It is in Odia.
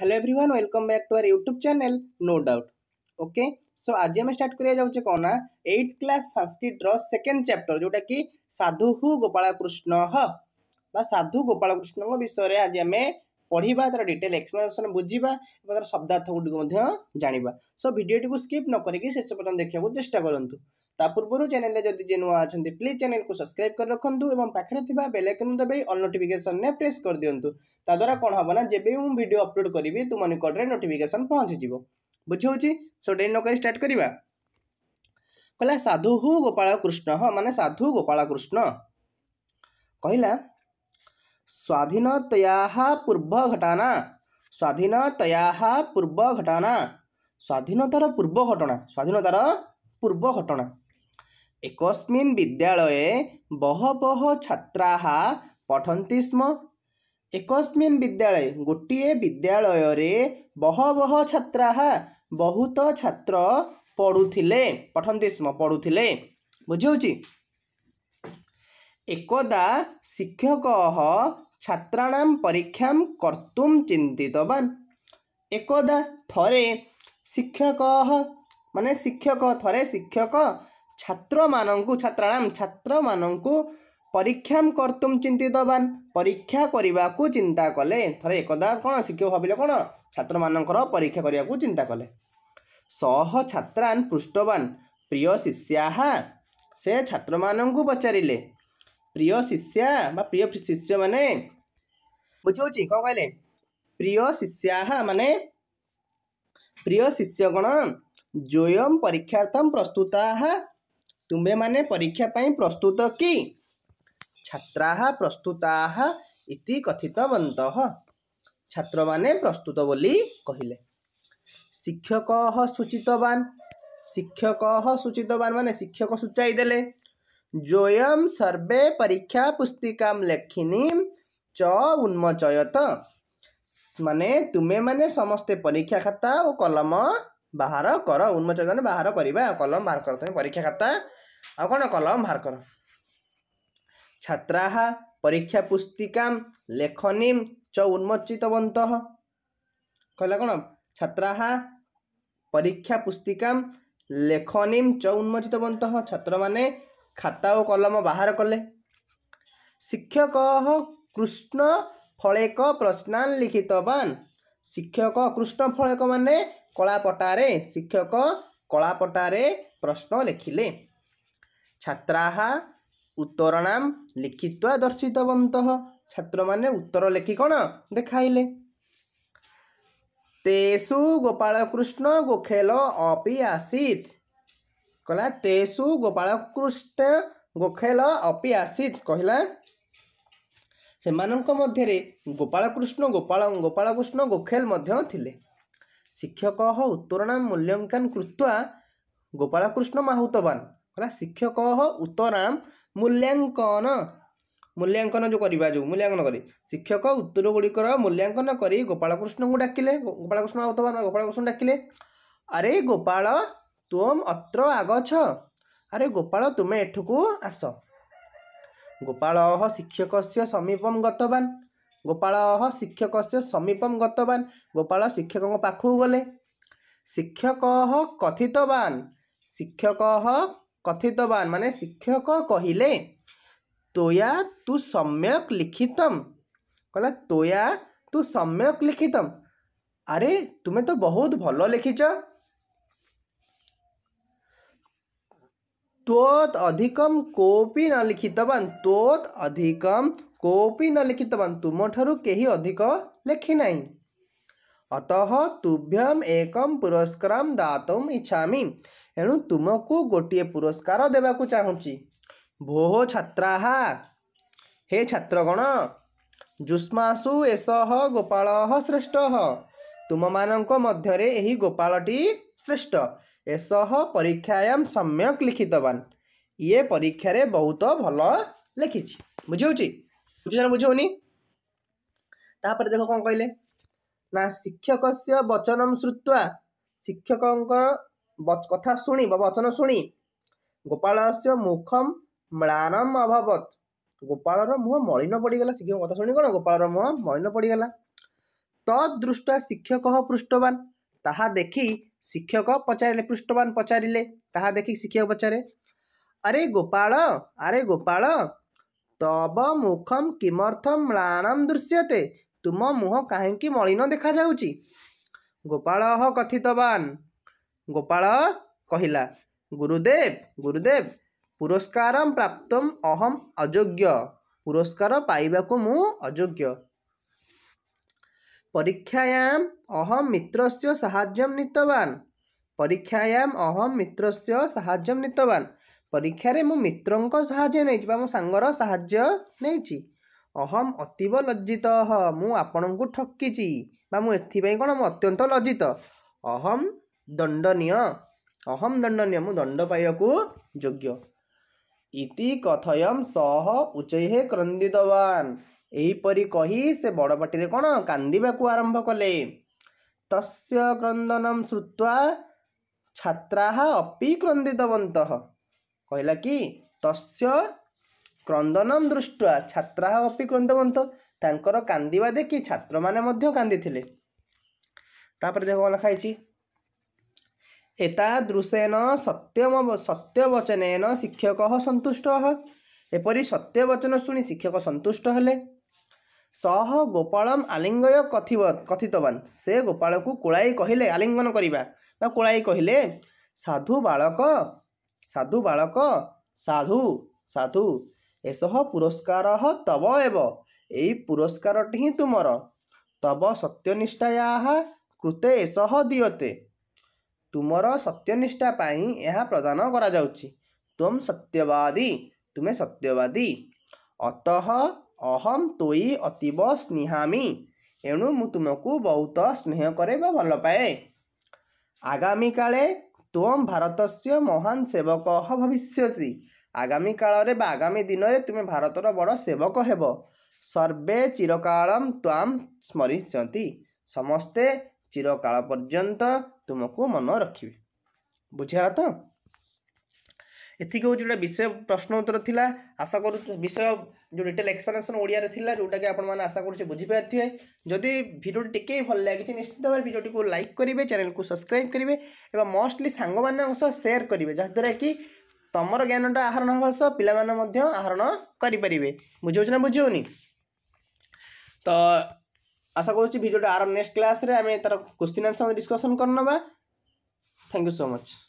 hello everyone welcome back to our YouTube channel no doubt okay so आज आम स्टार्ट करा कौन ना एट्थ क्लास संस्कृतर सेकेंड चैप्टर जोटा कि साधु गोपाल कृष्ण साधु गोपाल कृष्ण विषय आज आम पढ़ा तर डिटेल एक्सप्लेनेसन बुझा तर शब्दार्थ गुड़ी जाना सो भिडियोटी स्कीप नक शेष पर्यटन देखा चेस्ट करूँ पूर्व चेल नुआ अच्छा प्लीज चेल को सब्सक्राइब कर रखु और पाखे थोड़ा बेलैकन देवे अल नोटिकेसन ने प्रेस कर दिंतु तादारा कौन हम ना जब मुझे भिडियो अपलोड करी तुम निकटने नोटिकेसन पहुंची बुझे सोटे नक स्टार्ट करवा कहला साधु हो गोपा कृष्ण हाँ मान साधु गोपा कृष्ण कहला स्वाधीनतया पूर्व घटना स्वाधीनतया पूर्व घटना स्वाधीनतार पूर्व घटना स्वाधीनतार पूर्व घटना ଏକସ୍ମିନ୍ ବିଦ୍ୟାଳୟ ବହ ବହ ଛାତ୍ରା ପଠନ୍ତି ସ୍ମ ଏକସ୍ମିନ୍ ବିଦ୍ୟାଳୟ ଗୋଟିଏ ବିଦ୍ୟାଳୟରେ ବହ ବହ ଛାତ୍ରା ବହୁତ ଛାତ୍ର ପଢ଼ୁଥିଲେ ପଠନ୍ତି ସ୍ମ ପଢ଼ୁଥିଲେ ବୁଝିହେଉଛି ଏକଦା ଶିକ୍ଷକ ଛାତ୍ରାଣାମ ପରୀକ୍ଷା କର୍ତ୍ତୁମ ଚିନ୍ତିତବାନ ଏକଦା ଥରେ ଶିକ୍ଷକ ମାନେ ଶିକ୍ଷକ ଥରେ ଶିକ୍ଷକ ଛାତ୍ରମାନଙ୍କୁ ଛାତ୍ରାଣାମ ଛାତ୍ରମାନଙ୍କୁ ପରୀକ୍ଷା କର୍ତ୍ତୁମ ଚିନ୍ତିତବାନ ପରୀକ୍ଷା କରିବାକୁ ଚିନ୍ତା କଲେ ଥରେ ଏକଦା କ'ଣ ଶିକ୍ଷକ ଭାବିଲେ କ'ଣ ଛାତ୍ରମାନଙ୍କର ପରୀକ୍ଷା କରିବାକୁ ଚିନ୍ତା କଲେ ଶହ ଛାତ୍ରାନ୍ ପୃଷ୍ଟବାନ ପ୍ରିୟ ଶିଷ୍ୟାହା ସେ ଛାତ୍ରମାନଙ୍କୁ ପଚାରିଲେ ପ୍ରିୟ ଶିଷ୍ୟା ବା ପ୍ରିୟ ଶିଷ୍ୟମାନେ ବୁଝାଉଛି କ'ଣ କହିଲେ ପ୍ରିୟ ଶିଷ୍ୟାହା ମାନେ ପ୍ରିୟ ଶିଷ୍ୟ କ'ଣ ଜୟମ ପରୀକ୍ଷାର୍ଥମ ପ୍ରସ୍ତୁତାହା तुम्हें मैंने परीक्षापी प्रस्तुत कि छात्रा प्रस्तुता इति कथित बंद छात्र मैंने प्रस्तुत बोली कहले शिक्षक सूचित सूचितवान शिक्षक सूचित सूचितवान मान शिक्षक सूचाई दे जोयम सर्वे परीक्षा पुस्तिका लेखिनी च उन्मोचयत माने तुम्हें माने समस्ते परीक्षा खाता और कलम ବାହାର କର ଉନ୍ମୋଚନ ମାନେ ବାହାର କରିବା ଆଉ କଲମ ବାହାର କର ତୁମେ ପରୀକ୍ଷା ଖାତା ଆଉ କ'ଣ କଲମ ବାହାର କର ଛାତ୍ରା ପରୀକ୍ଷା ପୁସ୍ତିକା ଲେଖନୀ ଚ ଉନ୍ମୋଚିତବନ୍ତ କହିଲା କ'ଣ ଛାତ୍ରା ପରୀକ୍ଷା ପୁସ୍ତିକା ଲେଖନୀ ଚ ଉନ୍ମୋଚିତବନ୍ତ ଛାତ୍ରମାନେ ଖାତା ଓ କଲମ ବାହାର କଲେ ଶିକ୍ଷକ କୃଷ୍ଣ ଫଳେକ ପ୍ରଶ୍ନାନ୍ ଲିଖିତବାନ୍ ଶିକ୍ଷକ କୃଷ୍ଣ ଫଳେକ ମାନେ କଳାପଟାରେ ଶିକ୍ଷକ କଳାପଟାରେ ପ୍ରଶ୍ନ ଲେଖିଲେ ଛାତ୍ରା ଉତ୍ତରଣାମ ଲିଖିତ୍ୱା ଦର୍ଶିତବନ୍ତ ଛାତ୍ରମାନେ ଉତ୍ତର ଲେଖି କ'ଣ ଦେଖାଇଲେ ତେସୁ ଗୋପାଳକୃଷ୍ଣ ଗୋଖେଲ ଅପି ଆସିତ୍ କହିଲା ତେସୁ ଗୋପାଳକୃଷ୍ଣ ଗୋଖେଲ ଅପି ଆସିତ୍ କହିଲା ସେମାନଙ୍କ ମଧ୍ୟରେ ଗୋପାଳକୃଷ୍ଣ ଗୋପାଳ ଗୋପାଳକୃଷ୍ଣ ଗୋଖେଲ ମଧ୍ୟ ଥିଲେ ଶିକ୍ଷକ ଉତ୍ତରଣ ମୂଲ୍ୟାଙ୍କନ କୃତ୍ୱା ଗୋପାଳକୃଷ୍ଣ ମାହୁତବାନ ହେଲା ଶିକ୍ଷକ ଉତ୍ତରାମ ମୂଲ୍ୟାଙ୍କନ ମୂଲ୍ୟାଙ୍କନ ଯେଉଁ କରିବା ଯେଉଁ ମୂଲ୍ୟାଙ୍କନ କରି ଶିକ୍ଷକ ଉତ୍ତର ଗୁଡ଼ିକର ମୂଲ୍ୟାଙ୍କନ କରି ଗୋପାଳକୃଷ୍ଣଙ୍କୁ ଡାକିଲେ ଗୋପାଳକୃଷ୍ଣ ମାହୁତବାନ ଗୋପାଳକୃଷ୍ଣ ଡାକିଲେ ଆରେ ଗୋପାଳ ତୁ ଅତ୍ର ଆଗଛ ଆରେ ଗୋପାଳ ତୁମେ ଏଠୁକୁ ଆସ ଗୋପାଳ ଶିକ୍ଷକ ସମୀପ ଗତବାନ गोपा शिक्षक से समीपम गतवान गोपा शिक्षक पाखु गले शिक्षक कथित कथितवान शिक्षक कथित कथितवान माने शिक्षक कहले तोया तू सम्यक लिखितम कहला तोया तू सम्यक लिखितम अरे तुम्हें तो बहुत भल लिखिच तोत अधिकम कोपी न लिखितवान तोत अधिकम कौपी न लिखितवान तुम्हारे कहीं अधिक लिखिना अतः तुभ्यम एकम पुरस्कार दात इच्छा एणु तुमको गोटे पुरस्कार देवाक चाहूँगी भो छात्रा हे छात्रगण जुष्मासु एसह गोपाल श्रेष्ठ तुम मान्य गोपाटी श्रेष्ठ एसह परीक्षायाम सम्यक लिखितवान ये परीक्षा रे बहुत भल लिखि बुझे ବୁଝୁଛନ୍ତି ବୁଝିହେଉନି ତାପରେ ଦେଖ କ'ଣ କହିଲେ ନା ଶିକ୍ଷକସ୍ୟ ବଚନମ ଶ୍ରୁତ୍ୱା ଶିକ୍ଷକଙ୍କର କଥା ଶୁଣି ବା ବଚନ ଶୁଣି ଗୋପାଳସ୍ୟ ମୁଖମ୍ ମ୍ଳାନମ୍ ଅଭାବତ୍ ଗୋପାଳର ମୁହଁ ମଳିନ ପଡ଼ିଗଲା ଶିକ୍ଷକ କଥା ଶୁଣି କ'ଣ ଗୋପାଳର ମୁହଁ ମଳିନ ପଡ଼ିଗଲା ତଦୃଷ୍ଟା ଶିକ୍ଷକ ପୃଷ୍ଠବାନ ତାହା ଦେଖି ଶିକ୍ଷକ ପଚାରିଲେ ପୃଷ୍ଠବାନ ପଚାରିଲେ ତାହା ଦେଖି ଶିକ୍ଷକ ପଚାରେ ଆରେ ଗୋପାଳ ଆରେ ଗୋପାଳ ତବ ମୁଖମ କିମର୍ଥ ମ୍ଳାଣମ ଦୃଶ୍ୟତେ ତୁମ ମୁହଁ କାହିଁକି ମଳିନ ଦେଖାଯାଉଛି ଗୋପାଳ ଅହ କଥିତବାନ ଗୋପାଳ କହିଲା ଗୁରୁଦେବ ଗୁରୁଦେବ ପୁରସ୍କାର ପ୍ରାପ୍ତ ଅହମ୍ ଅଯୋଗ୍ୟ ପୁରସ୍କାର ପାଇବାକୁ ମୁଁ ଅଯୋଗ୍ୟ ପରୀକ୍ଷାୟାମ ଅହମ୍ ମିତ୍ରସ୍ୟ ସାହାଯ୍ୟ ନିତବାନ ପରୀକ୍ଷାୟାମ ଅହମ୍ ମିତ୍ରସ୍ୟ ସାହାଯ୍ୟ ନିତବାନ ପରୀକ୍ଷାରେ ମୁଁ ମିତ୍ରଙ୍କ ସାହାଯ୍ୟ ନେଇଛି ବା ମୋ ସାଙ୍ଗର ସାହାଯ୍ୟ ନେଇଛି ଅହମ୍ ଅତୀବ ଲଜ୍ଜିତ ଅହ ମୁଁ ଆପଣଙ୍କୁ ଠକିଛି ବା ମୁଁ ଏଥିପାଇଁ କ'ଣ ମୁଁ ଅତ୍ୟନ୍ତ ଲଜ୍ଜିତ ଅହମ୍ ଦଣ୍ଡନୀୟ ଅହମ୍ ଦଣ୍ଡନୀୟ ମୁଁ ଦଣ୍ଡ ପାଇବାକୁ ଯୋଗ୍ୟ ଇତି କଥୟମ୍ ସହ ଉଚ୍ଚହେ କ୍ରନ୍ଦିତବାନ ଏହିପରି କହି ସେ ବଡ଼ ପାଟିରେ କ'ଣ କାନ୍ଦିବାକୁ ଆରମ୍ଭ କଲେ ତସ୍ୟ କ୍ରନ୍ଦନମ ଶ୍ରୁତ୍ୱା ଛାତ୍ରାହା ଅପି କ୍ରନ୍ଦିତବନ୍ତଃ କହିଲା କି ତସ୍ୟ କ୍ରନ୍ଦନମ ଦୃଷ୍ଟ ଛାତ୍ରା ଅପି କ୍ରନ୍ଦବନ୍ତ ତାଙ୍କର କାନ୍ଦିବା ଦେଖି ଛାତ୍ରମାନେ ମଧ୍ୟ କାନ୍ଦିଥିଲେ ତାପରେ ଦେଖ କ'ଣ ଲେଖାହେଇଛି ଏତା ଦୃଶେନ ସତ୍ୟମ ସତ୍ୟବଚନେନ ଶିକ୍ଷକ ସନ୍ତୁଷ୍ଟ ଏପରି ସତ୍ୟବଚନ ଶୁଣି ଶିକ୍ଷକ ସନ୍ତୁଷ୍ଟ ହେଲେ ସହ ଗୋପାଳମ ଆଲିଙ୍ଗୟ କଥିବ କଥିତବାନ ସେ ଗୋପାଳକୁ କୁଳାଇ କହିଲେ ଆଲିଙ୍ଗନ କରିବା ବା କୁଳାଇ କହିଲେ ସାଧୁ ବାଳକ साधु बालक साधु साधु एसह पुरस्कार तव एव यही पुरस्कार हिँ तुमर तब सत्यनिष्ठा यहाँ कृते एस दिमर सत्यनिष्ठा पनि यहाँ प्रदान गराम सत्यवादी तुमे सत्यवादी अत अहम तै अतीब स्नेहामी एणु म तुमको बहुत स्नेह करे भल पाए आगामी काले ତ୍ୱମ୍ ଭାରତସ୍ୟ ମହାନ ସେବକ ହ ଭବିଷ୍ୟସି ଆଗାମୀ କାଳରେ ବା ଆଗାମୀ ଦିନରେ ତୁମେ ଭାରତର ବଡ଼ ସେବକ ହେବ ସର୍ବେ ଚିରକାଳମ୍ ତ୍ୱାମ୍ ସ୍ମରିଷ୍ୟନ୍ତି ସମସ୍ତେ ଚିରକାଳ ପର୍ଯ୍ୟନ୍ତ ତୁମକୁ ମନେ ରଖିବେ ବୁଝିଲା ତ ଏତିକି ହେଉଛି ଯେଉଁଟା ବିଷୟ ପ୍ରଶ୍ନ ଉତ୍ତର ଥିଲା ଆଶା କରୁଛୁ ବିଷୟ ଯେଉଁ ଡିଟେଲ୍ ଏକ୍ସପ୍ଲାନେସନ୍ ଓଡ଼ିଆରେ ଥିଲା ଯେଉଁଟାକି ଆପଣମାନେ ଆଶା କରୁଛି ବୁଝିପାରିଥିବେ ଯଦି ଭିଡ଼ିଓଟି ଟିକେ ଭଲ ଲାଗିଛି ନିଶ୍ଚିତ ଭାବରେ ଭିଡ଼ିଓଟିକୁ ଲାଇକ୍ କରିବେ ଚ୍ୟାନେଲକୁ ସବସ୍କ୍ରାଇବ୍ କରିବେ ଏବଂ ମୋଷ୍ଟଲି ସାଙ୍ଗମାନଙ୍କ ସହ ସେୟାର କରିବେ ଯାହାଦ୍ୱାରା କି ତୁମର ଜ୍ଞାନଟା ଆହରଣ ହେବା ସହ ପିଲାମାନେ ମଧ୍ୟ ଆହରଣ କରିପାରିବେ ବୁଝାଉଛି ନା ବୁଝିହେଉନି ତ আশা করছি ভিডিওটা আরও নেক্সট ক্লাসে আমি তার কোশ্চিন আনসার ডিসকশন করে নেবা থ্যাংক ইউ সো মচ